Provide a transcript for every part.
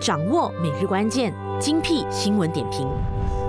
掌握每日关键，精辟新闻点评，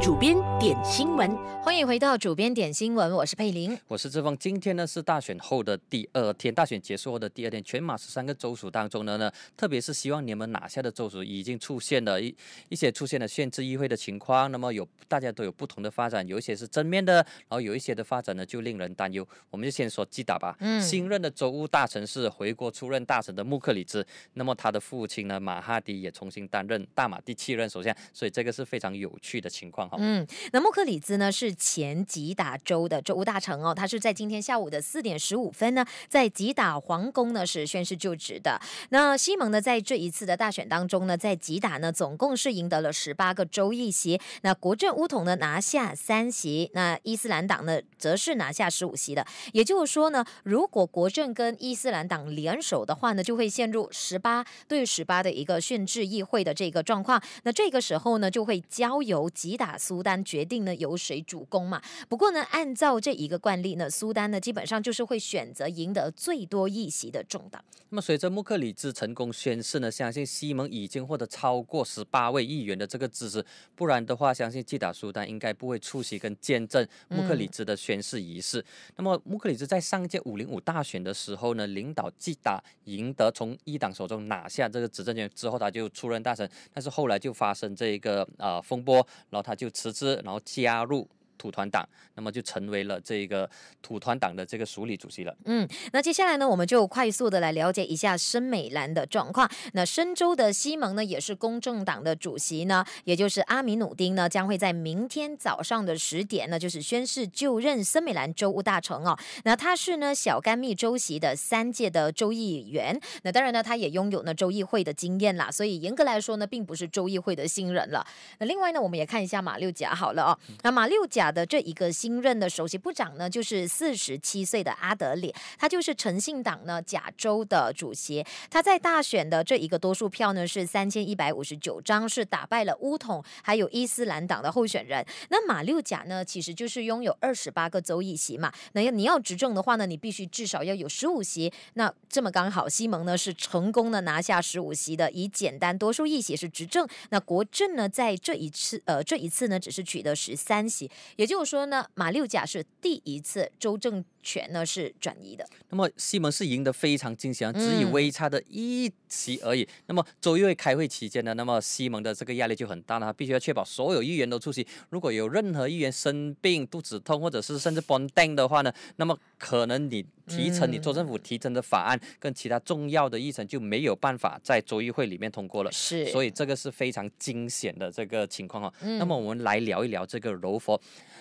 主编。点新闻，欢迎回到主编点新闻，我是佩玲，我是志峰。今天呢是大选后的第二天，大选结束后的第二天，全马十三个州属当中呢，呢特别是希望你们拿下的州属已经出现了一一些出现了限制议会的情况，那么有大家都有不同的发展，有一些是正面的，然后有一些的发展呢就令人担忧。我们就先说击打吧。嗯，新任的州务大臣是回国出任大臣的穆克里兹，那么他的父亲呢马哈迪也重新担任大马第七任首相，所以这个是非常有趣的情况哈。嗯。那莫克里兹呢是前吉达州的州务大臣哦，他是在今天下午的四点十五分呢，在吉达皇宫呢是宣誓就职的。那西蒙呢，在这一次的大选当中呢，在吉达呢总共是赢得了十八个州议席，那国政乌统呢拿下三席，那伊斯兰党呢则是拿下十五席的。也就是说呢，如果国政跟伊斯兰党联手的话呢，就会陷入十八对十八的一个限制议会的这个状况。那这个时候呢，就会交由吉达苏丹决。决定呢由谁主攻嘛？不过呢，按照这一个惯例呢，苏丹呢基本上就是会选择赢得最多议席的政党。那么随着穆克里兹成功宣誓呢，相信西蒙已经获得超过十八位议员的这个支持。不然的话，相信继达苏丹应该不会出席跟见证穆克里兹的宣誓仪式。那么穆克里兹在上一届五零五大选的时候呢，领导继达赢得从一党手中拿下这个执政权之后，他就出任大臣。但是后来就发生这一个呃风波，然后他就辞职。然后加入。土团党，那么就成为了这个土团党的这个署理主席了。嗯，那接下来呢，我们就快速的来了解一下申美兰的状况。那深州的西盟呢，也是公正党的主席呢，也就是阿米努丁呢，将会在明天早上的十点呢，就是宣誓就任森美兰州务大臣哦。那他是呢小甘蜜州席的三届的州议员，那当然呢，他也拥有呢州议会的经验啦，所以严格来说呢，并不是州议会的新人了。那另外呢，我们也看一下马六甲好了哦。那马六甲。的这一个新任的首席部长呢，就是四十七岁的阿德里，他就是诚信党呢，甲州的主席。他在大选的这一个多数票呢是三千一百五十九张，是打败了乌统还有伊斯兰党的候选人。那马六甲呢，其实就是拥有二十八个州议席嘛。那要你要执政的话呢，你必须至少要有十五席。那这么刚好，西蒙呢是成功的拿下十五席的，以简单多数议席是执政。那国政呢，在这一次呃这一次呢，只是取得十三席。也就是说呢，马六甲是第一次周正。权呢是转移的。那么西蒙是赢得非常惊险，只以微差的一席而已。那么州议会开会期间呢，那么西蒙的这个压力就很大了，必须要确保所有议员都出席。如果有任何议员生病、肚子痛，或者是甚至病定的话呢，那么可能你提成、你州政府提成的法案跟其他重要的议程就没有办法在州议会里面通过了。是，所以这个是非常惊险的这个情况啊。那么我们来聊一聊这个柔佛。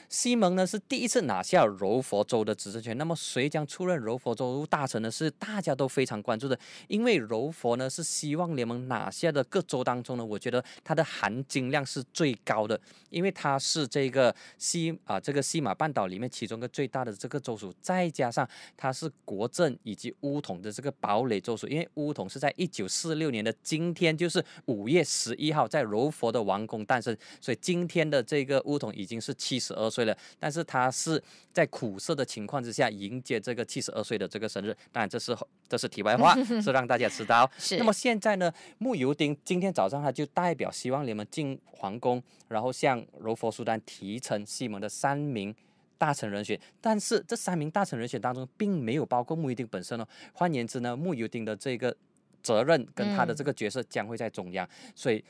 西蒙呢是第一次拿下柔佛州的执政权。那么谁将出任柔佛州大臣呢？是大家都非常关注的，因为柔佛呢是希望联盟拿下的各州当中呢？我觉得它的含金量是最高的，因为它是这个西啊这个西马半岛里面其中一个最大的这个州属，再加上它是国政以及乌统的这个堡垒州属，因为乌统是在一九四六年的今天，就是五月十一号在柔佛的王宫诞生，所以今天的这个乌统已经是七十二岁了，但是它是在苦涩的情况之下。在迎接这个七十二岁的这个生日，当然这是这是题外话，是让大家知道。是那么现在呢，穆尤丁今天早上他就代表希望联盟进皇宫，然后向柔佛苏丹提成西蒙的三名大臣人选，但是这三名大臣人选当中并没有包括穆尤丁本身哦。换言之呢，穆尤丁的这个责任跟他的这个角色将会在中央，所以。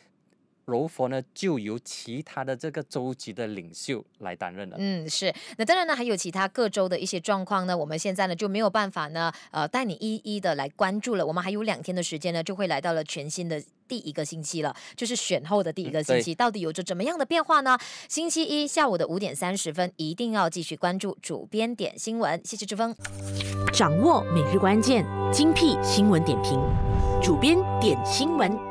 柔佛呢，就由其他的这个州级的领袖来担任了。嗯，是。那当然呢，还有其他各州的一些状况呢，我们现在呢就没有办法呢，呃，带你一一的来关注了。我们还有两天的时间呢，就会来到了全新的第一个星期了，就是选后的第一个星期，到底有着怎么样的变化呢？星期一下午的五点三十分，一定要继续关注主编点新闻。谢谢志峰，掌握每日关键，精辟新闻点评，主编点新闻。